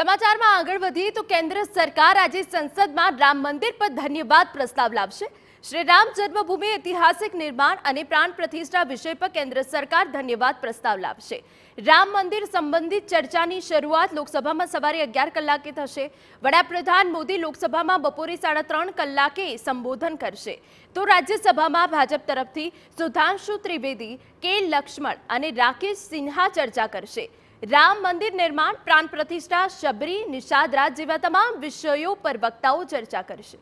સમાચારમાં આગળ વધીએ તો કેન્દ્ર સરકાર આજે સંસદમાં રામ મંદિર પર ધન્યવાદ પ્રસ્તાવ લાવશે શ્રી રામ જન્મભૂમિ ઐતિહાસિક નિર્માણ અને પ્રાણ પ્રતિષ્ઠા વિષય પર કેન્દ્ર સરકાર ધન્યવાદ પ્રસ્તાવ લાવશે રામ મંદિર સંબંધિત ચર્ચાની શરૂઆત લોકસભામાં સવારે અગિયાર કલાકે થશે વડાપ્રધાન મોદી લોકસભામાં બપોરે સાડા ત્રણ કલાકે સંબોધન કરશે તો રાજ્યસભામાં ભાજપ તરફથી સુધાંશુ ત્રિવેદી કે લક્ષ્મણ અને રાકેશ સિન્હા ચર્ચા કરશે રામ મંદિર નિર્માણ પ્રાણ પ્રતિષ્ઠા શબરી નિષાદ રાજ જેવા તમામ વિષયો પર વક્તાઓ ચર્ચા કરશે